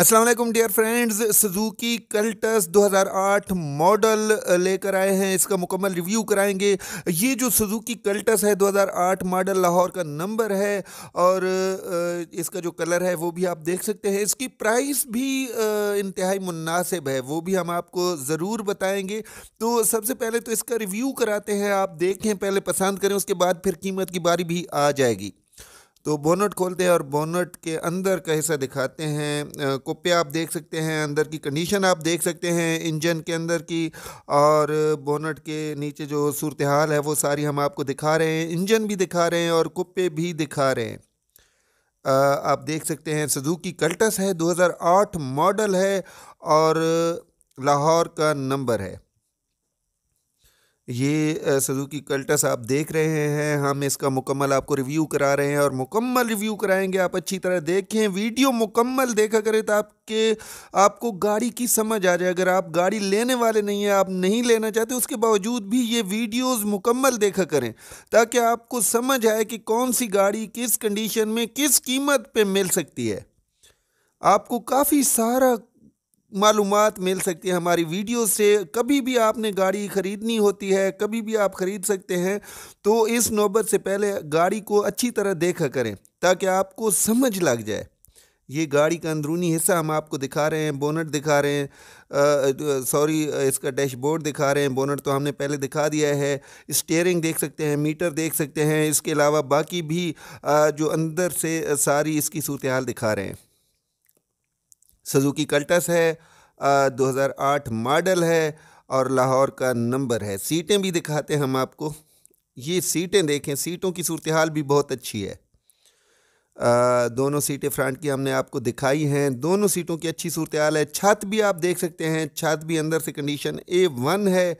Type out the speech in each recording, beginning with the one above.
Aslam dear friends Suzuki Cultus 2008 model लेकर आए हैं इसका मुकम्मल रिव्यू कराएंगे ये जो सुजुकी कल्टस है 2008 मॉडल लाहौर का नंबर है और इसका जो कलर है वो भी आप देख सकते हैं इसकी प्राइस भी इंतहाई मुनासिब है वो भी हम आपको ज़रूर बताएंगे तो सबसे पहले तो इसका रिव्यू कराते हैं आप देखें पहले पसंद करें उसके बाद फिर कीमत की बारी भी आ जाएगी तो बोनट खोलते हैं और बोनट के अंदर का हिस्सा दिखाते हैं कुप्पे आप देख सकते हैं अंदर की कंडीशन आप देख सकते हैं इंजन के अंदर की और बोनट के नीचे जो सूरत हाल है वो सारी हम आपको दिखा रहे हैं इंजन भी दिखा रहे हैं और कुपे भी दिखा रहे हैं आप देख सकते हैं सजुकी कल्टस है 2008 मॉडल है और लाहौर का नंबर है ये सजुकी कल्टस आप देख रहे हैं हम इसका मुकम्मल आपको रिव्यू करा रहे हैं और मुकम्मल रिव्यू कराएंगे आप अच्छी तरह देखें वीडियो मुकम्मल देखा करें तो आपके आपको गाड़ी की समझ आ जाए अगर आप गाड़ी लेने वाले नहीं हैं आप नहीं लेना चाहते उसके बावजूद भी ये वीडियोस मुकम्मल देखा करें ताकि आपको समझ आए कि कौन सी गाड़ी किस कंडीशन में किस कीमत पर मिल सकती है आपको काफ़ी सारा मालूम मिल सकती है हमारी वीडियो से कभी भी आपने गाड़ी ख़रीदनी होती है कभी भी आप ख़रीद सकते हैं तो इस नौबत से पहले गाड़ी को अच्छी तरह देखा करें ताकि आपको समझ लग जाए ये गाड़ी का अंदरूनी हिस्सा हम आपको दिखा रहे हैं बोनट दिखा रहे हैं सॉरी इसका डैशबोर्ड दिखा रहे हैं बोनट तो हमने पहले दिखा दिया है स्टेयरिंग देख सकते हैं मीटर देख सकते हैं इसके अलावा बाकी भी आ, जो अंदर से सारी इसकी सूरत दिखा रहे हैं सजुकी कल्टस है आ, 2008 मॉडल है और लाहौर का नंबर है सीटें भी दिखाते हैं हम आपको ये सीटें देखें सीटों की सूरत हाल भी बहुत अच्छी है आ, दोनों सीटें फ्रंट की हमने आपको दिखाई हैं दोनों सीटों की अच्छी सूरत हाल है छत भी आप देख सकते हैं छत भी अंदर से कंडीशन ए वन है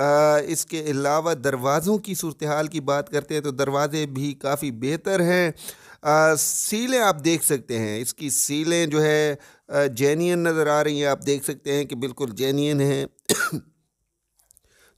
आ, इसके अलावा दरवाज़ों की सूरत हाल की बात करते हैं तो दरवाज़े भी काफ़ी बेहतर हैं सीलें आप देख सकते हैं इसकी सीलें जो है जेनियन नज़र आ रही हैं आप देख सकते हैं कि बिल्कुल जेनियन हैं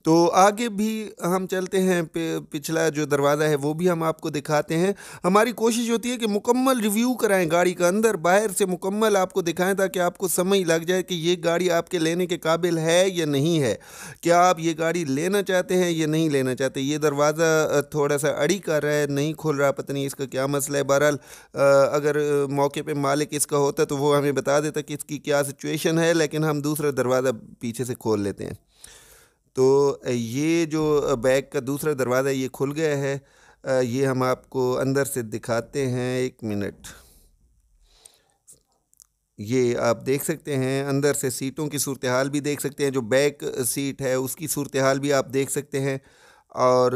तो आगे भी हम चलते हैं पिछला जो दरवाज़ा है वो भी हम आपको दिखाते हैं हमारी कोशिश होती है कि मुकम्मल रिव्यू कराएं गाड़ी का अंदर बाहर से मुकम्मल आपको दिखाएं ताकि आपको समझ लग जाए कि ये गाड़ी आपके लेने के काबिल है या नहीं है क्या आप ये गाड़ी लेना चाहते हैं या नहीं लेना चाहते ये दरवाज़ा थोड़ा सा अड़ी कर रहा है नहीं खुल रहा पता नहीं इसका क्या मसला है बहरहाल अगर मौके पर मालिक इसका होता तो वो हमें बता देता कि इसकी क्या सिचुएशन है लेकिन हम दूसरा दरवाज़ा पीछे से खोल लेते हैं तो ये जो बैग का दूसरा दरवाज़ा ये खुल गया है ये हम आपको अंदर से दिखाते हैं एक मिनट ये आप देख सकते हैं अंदर से सीटों की सूरत हाल भी देख सकते हैं जो बैक सीट है उसकी सूरत हाल भी आप देख सकते हैं और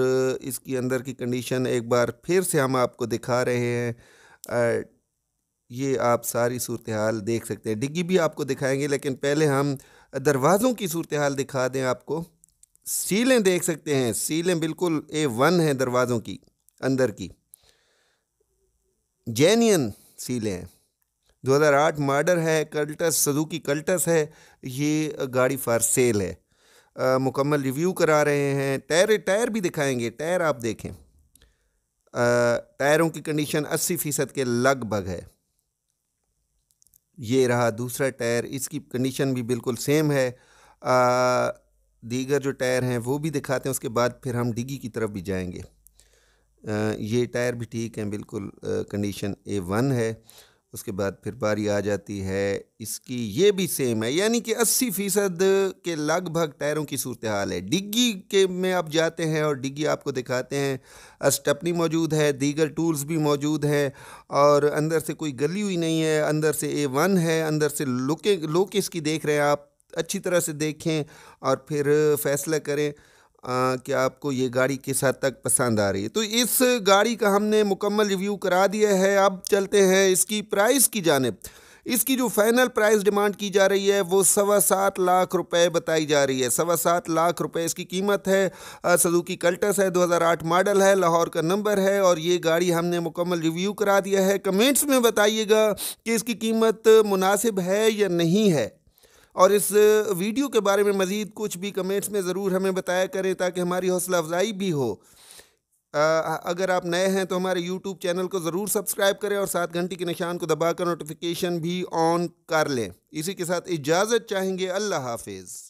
इसकी अंदर की कंडीशन एक बार फिर से हम आपको दिखा रहे हैं ये आप सारी सूरत हाल देख सकते हैं डिग्गी भी आपको दिखाएंगे लेकिन पहले हम दरवाज़ों की सूरत हाल दिखा दें आपको सीलें देख सकते हैं सीलें बिल्कुल ए वन है दरवाज़ों की अंदर की जैनियन सीलें हैं 2008 मार्डर है कल्टस सजूकी कल्टस है ये गाड़ी फॉर सेल है आ, मुकम्मल रिव्यू करा रहे हैं टायर टायर भी दिखाएंगे टायर आप देखें टायरों की कंडीशन 80 फ़ीसद के लगभग है ये रहा दूसरा टायर इसकी कंडीशन भी बिल्कुल सेम है आ, दीगर जो टायर हैं वो भी दिखाते हैं उसके बाद फिर हम डिगी की तरफ भी जाएंगे ये टायर भी ठीक हैं बिल्कुल कंडीशन ए वन है उसके बाद फिर बारी आ जाती है इसकी ये भी सेम है यानी कि 80 फ़ीसद के लगभग टायरों की सूरत हाल है डिग्गी के में आप जाते हैं और डिग्गी आपको दिखाते हैं अस्टपनी मौजूद है दीगर टूल्स भी मौजूद हैं और अंदर से कोई गली हुई नहीं है अंदर से ए वन है अंदर से लुके लोकेस की देख रहे हैं आप अच्छी तरह से देखें और फिर फैसला करें आ, कि आपको ये गाड़ी किस हद तक पसंद आ रही है तो इस गाड़ी का हमने मुकम्मल रिव्यू करा दिया है अब चलते हैं इसकी प्राइस की जानब इसकी जो फाइनल प्राइस डिमांड की जा रही है वो सवा सात लाख रुपए बताई जा रही है सवा सात लाख रुपए इसकी कीमत है सदुकी कल्टस है 2008 मॉडल है लाहौर का नंबर है और ये गाड़ी हमने मुकम्मल रिव्यू करा दिया है कमेंट्स में बताइएगा कि इसकी कीमत मुनासिब है या नहीं है और इस वीडियो के बारे में मज़ीद कुछ भी कमेंट्स में ज़रूर हमें बताया करें ताकि हमारी हौसला अफजाई भी हो आ, अगर आप नए हैं तो हमारे यूट्यूब चैनल को ज़रूर सब्सक्राइब करें और सात घंटे के निशान को दबाकर नोटिफिकेशन भी ऑन कर लें इसी के साथ इजाज़त चाहेंगे अल्लाह हाफिज़